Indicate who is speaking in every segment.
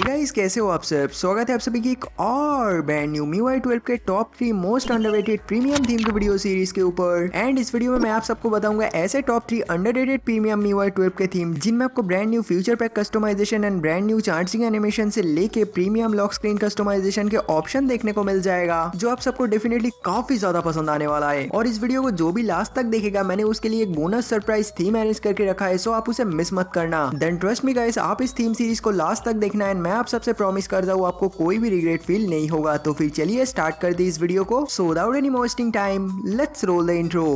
Speaker 1: guys कैसे हो आप सब स्वागत है आप सभी की एक और brand new MIUI twelve के top three most under premium theme की वीडियो सीरीज के ऊपर एंड इस वीडियो में मैं आप सबको बताऊंगा ऐसे top three under premium MIUI twelve के थीम जिनमें आपको brand new future pack customization and brand new charging animation से लेके प्रीमियम लॉक स्क्रीन कस्टमाइजेशन के ऑप्शन देखने को मिल जाएगा जो आप सबको डेफिनेटली काफी ज्यादा पसंद आने वाला है और इस वीडियो को जो भी लास्ट तक देखेगा मैंने उसके लिए एक बोनस सरप्राइज थीम अरेंज करके रखा है सो आप उसे मिस मत करना देन ट्रस्ट मी गाइस आप इस थीम सीरीज को लास्ट तक देखना है मैं आप सबसे प्रॉमिस करता हूँ आपको कोई भी रिग्रेट फील नहीं होगा तो फिर चलिए स्टार्ट कर दी इस वीडियो को so without any wasting time let's roll the intro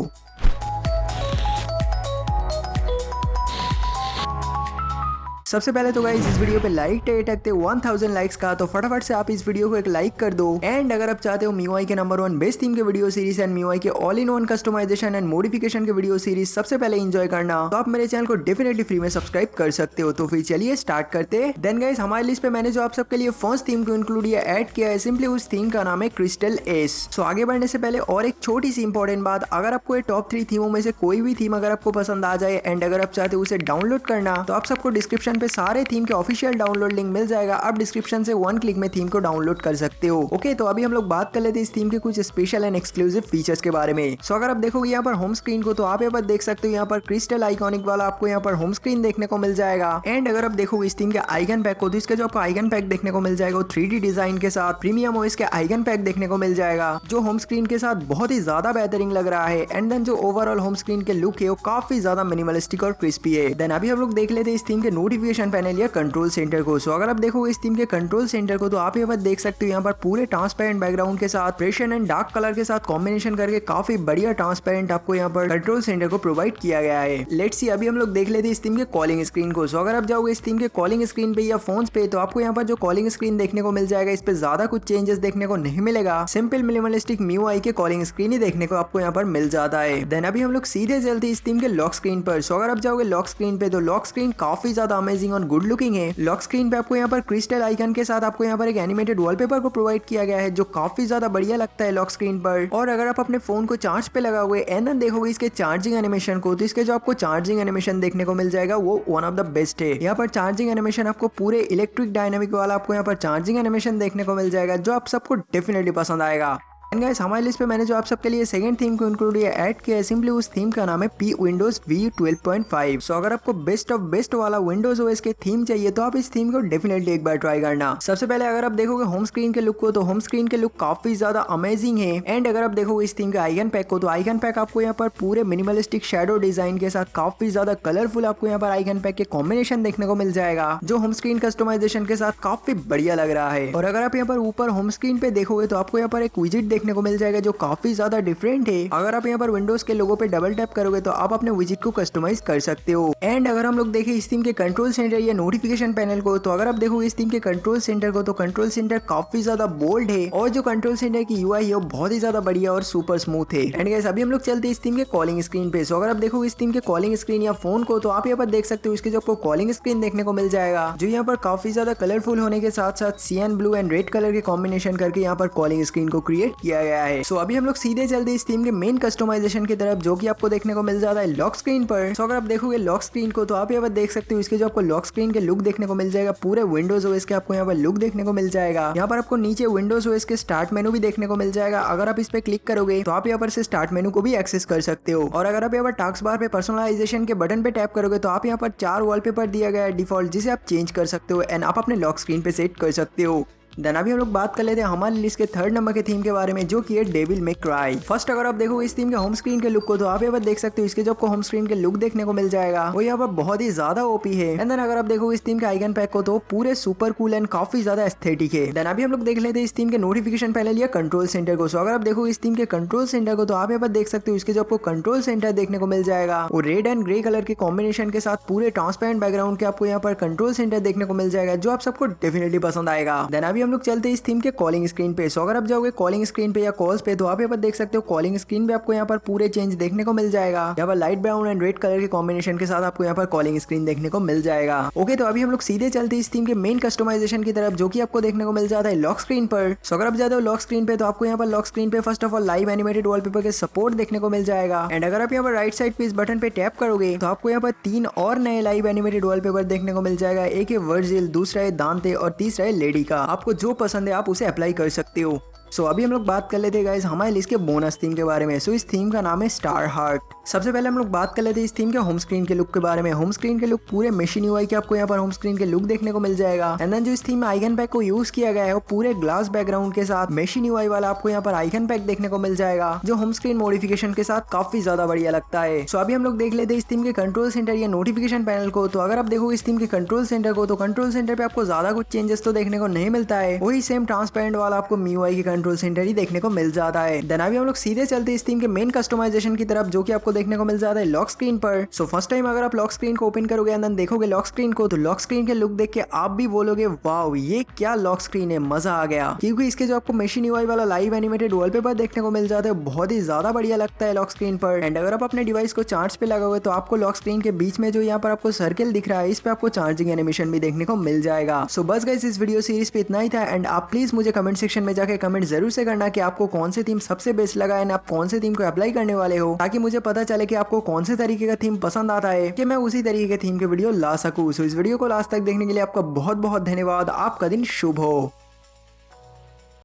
Speaker 1: सबसे पहले तो गाइज इस वीडियो पे लाइक टाइट रखते वन थाउजेंड लाइक्स का तो फटाफट से आप इस वीडियो को एक लाइक कर दो एंड अगर आप चाहते हो मीवाई के नंबर वन बेस्ट थीम के वीडियो सीरीज एंड मीवाई के all in one customization and modification के वीडियो सीरीज सबसे पहले इंजॉय करना तो आप मेरे चैनल को डेफिनेटली फ्री में सब्सक्राइब कर सकते हो तो फिर चलिए स्टार्ट करते देन गाइज हमारे लिस्ट पे मैंने जो आप सबके लिए फर्स्ट थीम को इंक्लूड या एड किया है सिंपली उस थीम का नाम है क्रिस्टल एस सो आगे बढ़ने से पहले और एक छोटी सी इंपॉर्टेंट बात अगर आपको टॉप थ्री थीमों में से कोई भी थीम अगर आपको पसंद आ जाए एंड अगर आप चाहते हो उसे डाउनलोड करना तो आप सबको डिस्क्रिप्शन पे पे सारे थीम के ऑफिशियल डाउनलोड लिंक मिल जाएगा आप डिस्क्रिप्शन से वन क्लिक में थीम को डाउनलोड कर सकते हो ओके तो अभी हम लोग बात कर लेते हैं इस थीम के कुछ स्पेशल एंड एक्सक्लूसिव फीचर्स के बारे में सो अगर आप देखोगे यहाँ पर होम स्क्रीन को तो आप यहाँ पर देख सकते हो यहाँ पर क्रिस्टल आइकॉनिक वाला आपको यहाँ पर होम स्क्रीन देखने को मिल जाएगा एंड अगर आप देखोगे इस थीम के आइगन पैक को तो इसका जो आपको आइगन पैक देखने को मिल जाएगा वो थ्री डिजाइन के साथ प्रीमियम ओएस के आइगन पैक देखने को मिल जाएगा जो होम स्क्रीन के साथ बहुत ही ज्यादा बेहतरीन लग रहा है एंड देन जो ओवरऑल होम स्क्रीन के लुक है वो काफी ज्यादा मिनिमलिस्टिक और क्रिस्पी है देन अभी हम लोग देख लेते हैं इस थीम के नोटिफिकेशन नोटिफिकेशन पैनल या कंट्रोल सेंटर को सो अगर आप देखोगे इस थीम के कंट्रोल सेंटर को तो आप ये बात देख सकते हो यहाँ पर पूरे ट्रांसपेरेंट बैकग्राउंड के साथ प्रेशन एंड डार्क कलर के साथ कॉम्बिनेशन करके काफी बढ़िया ट्रांसपेरेंट आपको यहाँ पर कंट्रोल सेंटर को प्रोवाइड किया गया है लेट सी अभी हम लोग देख लेते इस थीम के कॉलिंग स्क्रीन को सो अगर आप जाओगे इस थीम के कॉलिंग स्क्रीन पे या फोन पे तो आपको यहाँ पर जो कॉलिंग स्क्रीन देखने को मिल जाएगा इस पर ज्यादा कुछ चेंजेस देखने को नहीं मिलेगा सिंपल मिनिमलिस्टिक म्यू आई के कॉलिंग स्क्रीन ही देखने को आपको यहाँ पर मिल जाता है देन अभी हम लोग सीधे चलते इस थीम के लॉक स्क्रीन पर सो अगर आप जाओगे लॉक स्क्रीन पे तो लॉक स्क्रीन काफी ज्यादा हमें कॉम्प्रोमाइजिंग और गुड लुकिंग है लॉक स्क्रीन पे आपको यहाँ पर क्रिस्टल आइकन के साथ आपको यहाँ पर एक एनिमेटेड वॉलपेपर को प्रोवाइड किया गया है जो काफी ज्यादा बढ़िया लगता है लॉक स्क्रीन पर और अगर आप अपने फोन को चार्ज पे लगा हुए एन एन देखोगे इसके चार्जिंग एनिमेशन को तो इसके जो आपको चार्जिंग एनिमेशन देखने को मिल जाएगा वो वन ऑफ द बेस्ट है यहाँ पर चार्जिंग एनिमेशन आपको पूरे इलेक्ट्रिक डायनेमिक वाला आपको यहाँ पर चार्जिंग एनिमेशन देखने को मिल जाएगा जो आप सबको डेफिनेटली पसंद आएगा गाइस हमारे लिस्ट पे मैंने जो आप सबके लिए सेकंड थीम को इंक्लूड ऐड किया है सिंपली उस थीम का नाम है P Windows V twelve point five so अगर आपको बेस्ट ऑफ बेस्ट वाला विंडोज ओएस के थीम चाहिए तो आप इस थीम को डेफिनेटली एक बार ट्राई करना सबसे पहले अगर आप देखोगे होम स्क्रीन के लुक को तो होम स्क्रीन के लुक काफी ज्यादा अमेजिंग है एंड अगर आप देखोगे इस थीम के आइकन पैक को तो आइकन पैक आपको यहाँ पर पूरे मिनिमलिस्टिक शेडो डिजाइन के साथ काफी ज्यादा कलरफुल आपको यहाँ पर आइकन पैक के कॉम्बिनेशन देखने को मिल जाएगा जो होम स्क्रीन कस्टमाइजेशन के साथ काफी बढ़िया लग रहा है और अगर आप यहाँ पर ऊपर होम स्क्रीन पे देखोगे तो आपको यहाँ पर एक विजिट देखने देखने को मिल जाएगा जो काफी ज्यादा डिफरेंट है अगर आप यहाँ पर विंडोज के लोगों पे डबल टैप करोगे तो आप अपने विजिट को कस्टमाइज कर सकते हो एंड अगर हम लोग देखें स्टीम के कंट्रोल सेंटर या नोटिफिकेशन पैनल को तो अगर आप देखोगे स्टीम के कंट्रोल सेंटर को तो कंट्रोल सेंटर काफी ज्यादा बोल्ड है और जो कंट्रोल सेंटर की यू है वो बहुत ही ज्यादा बढ़िया और सुपर स्मूथ है एंड गैस अभी हम लोग चलते हैं स्टीम के कॉलिंग स्क्रीन पे सो अगर आप देखोगे टीम के कॉलिंग स्क्रीन या फोन को तो आप यहाँ पर देख सकते हो इसके जो आपको कॉलिंग स्क्रीन देखने को मिल जाएगा जो यहाँ पर काफी ज्यादा कलरफुल होने के साथ साथ cyan blue and red colour के कॉम्बिनेशन करके यहाँ पर कॉलिंग स्क्रीन को क्रिएट किया गया है सो so, अभी हम लोग सीधे चलते इस थीम के मेन कस्टमाइजेशन की तरफ जो कि आपको देखने को मिल जाता है लॉक स्क्रीन पर सो so, अगर आप देखोगे लॉक स्क्रीन को तो आप यहाँ पर देख सकते हो इसके जो आपको लॉक स्क्रीन के लुक देखने को मिल जाएगा पूरे विंडोज ओएस के आपको यहाँ पर लुक देखने को मिल जाएगा यहाँ पर आपको नीचे विंडोज ओएस के स्टार्ट मेनू भी देखने को मिल जाएगा अगर आप इस पर क्लिक करोगे तो आप यहाँ पर से स्टार्ट मेनू को भी एक्सेस कर सकते हो और अगर आप यहाँ पर टास्क बार पे पर्सनलाइजेशन के बटन पे टैप करोगे तो आप यहाँ पर चार वॉलपेपर दिया गया है डिफॉल्ट जिसे आप चेंज कर सकते हो एंड आप अपने लॉक स्क्रीन पे सेट कर सकते हो देन अभी हम लोग बात कर लेते हैं हमारी लिस्ट के थर्ड नंबर के थीम के बारे में जो कि है डेविल में क्राई फर्स्ट अगर आप देखो इस थीम के होम स्क्रीन के लुक को तो आप यहाँ पर देख सकते हो इसके जो आपको होम स्क्रीन के लुक देखने को मिल जाएगा वो यहाँ पर बहुत ही ज्यादा ओपी है एंड देन अगर आप देखो इस थीम के आइकन पैक को तो पूरे सुपर कूल एंड काफी ज्यादा एस्थेटिक है देन अभी हम लोग देख लेते हैं इस थीम के नोटिफिकेशन पहले लिया कंट्रोल सेंटर को सो अगर आप देखो इस थीम के कंट्रोल सेंटर को तो आप यहाँ पर देख सकते हो इसके जो आपको कंट्रोल सेंटर देखने को मिल जाएगा और रेड एंड ग्रे कलर के कॉम्बिनेशन के साथ पूरे ट्रांसपेरेंट बैकग्राउंड के आपको यहाँ पर कंट्रोल सेंटर देखने को मिल जाएगा जो आप सबको डेफिनेटली पसंद आएगा देन अभी हम लोग चलते हैं इस थीम के कॉलिंग स्क्रीन पे सो अगर आप जाओगे कॉलिंग स्क्रीन पे या कॉल्स पे तो आप यहाँ पर देख सकते हो कॉलिंग स्क्रीन पे आपको यहाँ पर पूरे चेंज देखने को मिल जाएगा यहाँ पर light brown and red colour के कॉम्बिनेशन के साथ आपको यहाँ पर कॉलिंग स्क्रीन देखने को मिल जाएगा ओके तो अभी हम लोग सीधे चलते इस थीम के मेन कस्टमाइजेशन की तरफ जो की आपको देखने को मिल जाता है लॉक स्क्रीन पर सो अगर आप जाते हो लॉक स्क्रीन पे तो आपको यहाँ पर लॉक स्क्रीन पे first of all live animated wall के सपोर्ट देखने को मिल जाएगा एंड अगर आप यहाँ पर राइट साइड पे इस बटन पे टैप करोगे तो आपको यहाँ पर तीन और नए लाइव एनिमेटेड वॉल देखने को मिल जाएगा एक है वर्जिल दूसरा है दांते और तीसरा है लेडी का आपको जो पसंद है आप उसे अप्लाई कर सकते हो सो so, अभी हम लोग बात कर लेते हैं गाइज हमारे लिस्ट के बोनस थीम के बारे में सो so, इस थीम का नाम है स्टार हार्ट सबसे पहले हम लोग बात कर लेते हैं इस थीम के होम स्क्रीन के लुक के बारे में होम स्क्रीन के लुक पूरे मशीन आई के आपको यहाँ पर होम स्क्रीन के लुक देखने को मिल जाएगा एंड देन जो इस थीम में आइगन पैक को यूज किया गया है वो पूरे ग्लास बैकग्राउंड के साथ मशीन यूआई वाला आपको यहाँ पर आइगन पैक देखने को मिल जाएगा जो होम स्क्रीन मॉडिफिकेशन के साथ काफी ज्यादा बढ़िया लगता है सो so, अभी हम लोग देख लेते हैं इस थीम के कंट्रोल सेंटर या नोटिफिकेशन पैनल को तो अगर आप देखो इस थीम के कंट्रोल सेंटर को तो कंट्रोल सेंटर पे आपको ज्यादा कुछ चेंजेस तो देखने को नहीं मिलता है वही सेम ट्रांसपेरेंट वाला आपको मीयूआई के कंट्रोल सेंटर ही देखने को मिल जाता है देन अभी हम लोग सीधे चलते इस थीम के मेन कस्टमाइजेशन की तरफ जो कि आपको देखने को मिल जाता है लॉक स्क्रीन पर सो फर्स्ट टाइम अगर आप लॉक स्क्रीन को ओपन करोगे एंड देखोगे लॉक स्क्रीन को तो लॉक स्क्रीन के लुक देख के आप भी बोलोगे वाओ ये क्या लॉक स्क्रीन है मजा आ गया क्योंकि इसके जो आपको मशीन यूआई वाला लाइव एनिमेटेड वॉलपेपर देखने को मिल जाता है बहुत ही ज्यादा बढ़िया लगता है लॉक स्क्रीन पर एंड अगर आप अपने डिवाइस को चार्ज पे लगाओगे तो आपको लॉक स्क्रीन के बीच में जो यहाँ पर आपको सर्किल दिख रहा है इस पे आपको चार्जिंग एनिमेशन भी देखने को मिल जाएगा सो so, बस गई इस वीडियो सीरीज पे इतना ही था एंड आप प्लीज मुझे कमेंट सेक्शन में जाकर कमेंट जरूर से करना कि आपको कौन से थीम सबसे बेस्ट लगा है आप कौन से थीम को अप्लाई करने वाले हो ताकि मुझे पता चले कि आपको कौन से तरीके का थीम पसंद आता है कि मैं उसी तरीके के थीम के वीडियो ला सकूँ इस वीडियो को लास्ट तक देखने के लिए आपका बहुत बहुत धन्यवाद आपका दिन शुभ हो